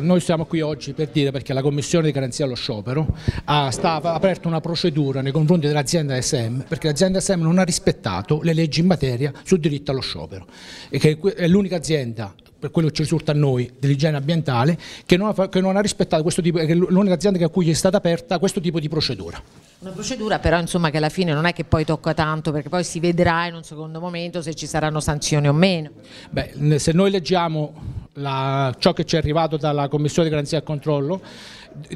Noi siamo qui oggi per dire perché la Commissione di Garanzia allo Sciopero ha, sta, aperto una procedura nei confronti dell'azienda SM perché l'azienda SM non ha rispettato le leggi in materia sul diritto allo sciopero e che è l'unica azienda per quello che ci risulta a noi, dell'igiene ambientale, che non ha, che non ha rispettato questo tipo, che l'unica azienda a cui è stata aperta questo tipo di procedura. Una procedura però insomma che alla fine non è che poi tocca tanto, perché poi si vedrà in un secondo momento se ci saranno sanzioni o meno. Beh, se noi leggiamo la, ciò che ci è arrivato dalla Commissione di Garanzia e Controllo,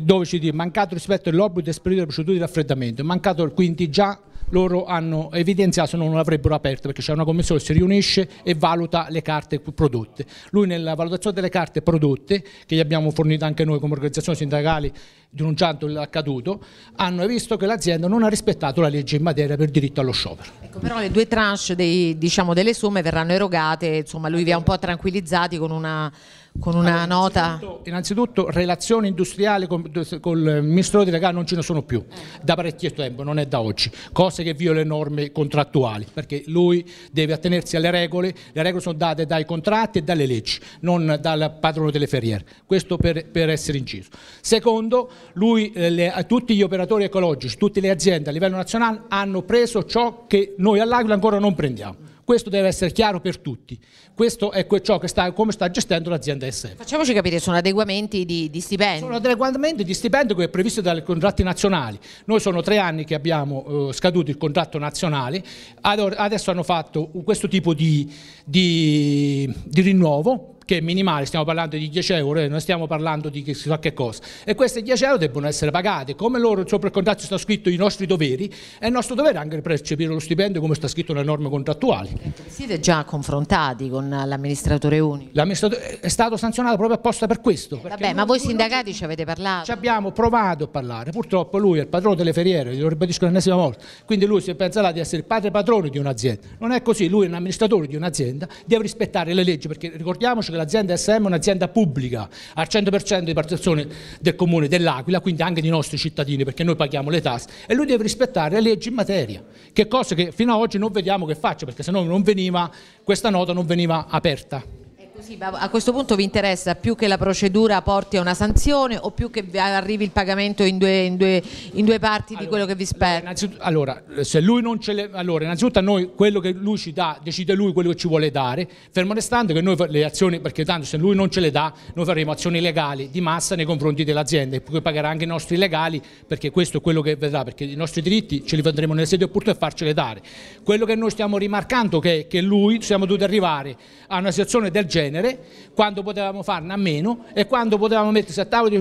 dove ci dice mancato rispetto all'obbligo di esperire le procedure di raffreddamento, mancato quindi già loro hanno evidenziato se non l'avrebbero aperta perché c'è una commissione che si riunisce e valuta le carte prodotte. Lui nella valutazione delle carte prodotte, che gli abbiamo fornito anche noi come organizzazioni sindacali denunciando l'accaduto, hanno visto che l'azienda non ha rispettato la legge in materia per diritto allo sciopero. Ecco, però le due tranche dei, diciamo, delle somme verranno erogate, insomma lui vi ha un po' tranquillizzati con una con una allora, nota. Innanzitutto, innanzitutto relazioni industriali con, con il eh, ministro di Regà non ce ne sono più eh. da parecchio tempo, non è da oggi, cose che viola le norme contrattuali, perché lui deve attenersi alle regole, le regole sono date dai contratti e dalle leggi, non dal padrone delle ferriere, questo per, per essere inciso. Secondo, lui, eh, le, tutti gli operatori ecologici, tutte le aziende a livello nazionale hanno preso ciò che noi all'Aquila ancora non prendiamo questo deve essere chiaro per tutti. Questo è ciò che sta, come sta gestendo l'azienda SF. Facciamoci capire, sono adeguamenti di, di stipendi. Sono adeguamenti di stipendi che è previsto dai contratti nazionali. Noi sono tre anni che abbiamo eh, scaduto il contratto nazionale, adesso hanno fatto questo tipo di, di, di rinnovo che è minimale, stiamo parlando di 10 euro, eh, non stiamo parlando di chissà che cosa. E questi 10 euro devono essere pagati, come loro sopra il contratto sta scritto i nostri doveri, è il nostro dovere anche percepire lo stipendio come sta scritto nelle norme contrattuali. Siete già confrontati con l'amministratore unico? L'amministratore è stato sanzionato proprio apposta per questo. Vabbè, ma voi sindacati ci avete parlato? Ci abbiamo provato a parlare, purtroppo lui è il padrone delle feriere, glielo ribadisco l'ennesima volta, quindi lui si pensa là di essere il padre padrone di un'azienda, non è così, lui è un amministratore di un'azienda, deve rispettare le leggi, perché ricordiamoci che che l'azienda SM è un'azienda pubblica, al 100% di partecipazione del comune dell'Aquila, quindi anche dei nostri cittadini, perché noi paghiamo le tasse, e lui deve rispettare le leggi in materia, che cosa che fino ad oggi non vediamo che faccia, perché se no non veniva, questa nota non veniva aperta. Scusi, ma a questo punto vi interessa più che la procedura porti a una sanzione o più che arrivi il pagamento in due, in due, in due parti allora, di quello che vi spetta? Eh, allora, se lui non ce le, allora, innanzitutto a noi quello che lui ci dà, decide lui quello che ci vuole dare, fermo restando che noi le azioni, perché tanto se lui non ce le dà, noi faremo azioni legali di massa nei confronti dell'azienda e poi pagherà anche i nostri legali perché questo è quello che vedrà, perché i nostri diritti ce li vedremo nelle sedi opportune e farcele dare. Quello che noi stiamo rimarcando è che, che lui siamo dovuti arrivare a una situazione del genere genere, quando potevamo farne a meno e quando potevamo mettersi a tavolo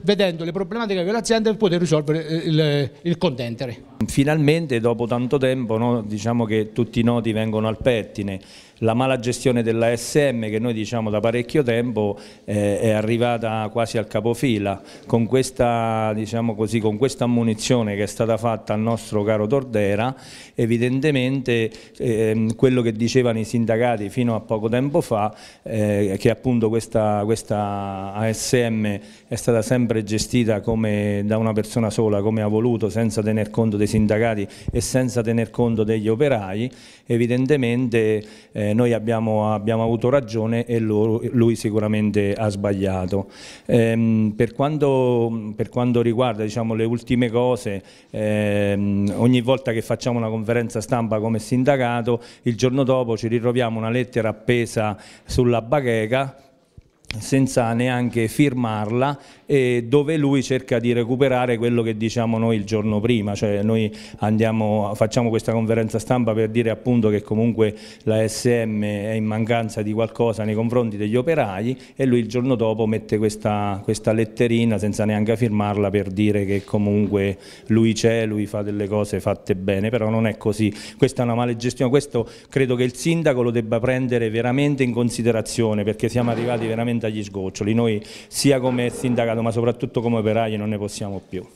vedendo le problematiche dell'azienda per poter risolvere eh, il, il contendere. Finalmente dopo tanto tempo no, diciamo che tutti i noti vengono al pettine, la mala gestione dell'ASM che noi diciamo da parecchio tempo eh, è arrivata quasi al capofila, con questa, diciamo così, con questa munizione che è stata fatta al nostro caro Tordera evidentemente eh, quello che dicevano i sindacati fino a poco tempo fa eh, che appunto questa, questa ASM è stata sempre gestita come da una persona sola, come ha voluto, senza tener conto dei sindacati e senza tener conto degli operai, evidentemente eh, noi abbiamo, abbiamo, avuto ragione e lo, lui sicuramente ha sbagliato. Ehm, per, quanto, per, quanto, riguarda diciamo, le ultime cose, ehm, ogni volta che facciamo una conferenza stampa come sindacato, il giorno dopo ci ritroviamo una lettera appesa sulla bacheca senza neanche firmarla, eh, dove lui cerca di recuperare quello che diciamo noi il giorno prima, cioè noi andiamo, facciamo questa conferenza stampa per dire appunto che comunque la SM è in mancanza di qualcosa nei confronti degli operai e lui il giorno dopo mette questa, questa letterina senza neanche firmarla per dire che comunque lui c'è, lui fa delle cose fatte bene, però non è così, questa è una male gestione, questo credo che il sindaco lo debba prendere veramente in considerazione perché siamo arrivati veramente veramente agli sgoccioli, noi sia come sindacato ma soprattutto come operai non ne possiamo più.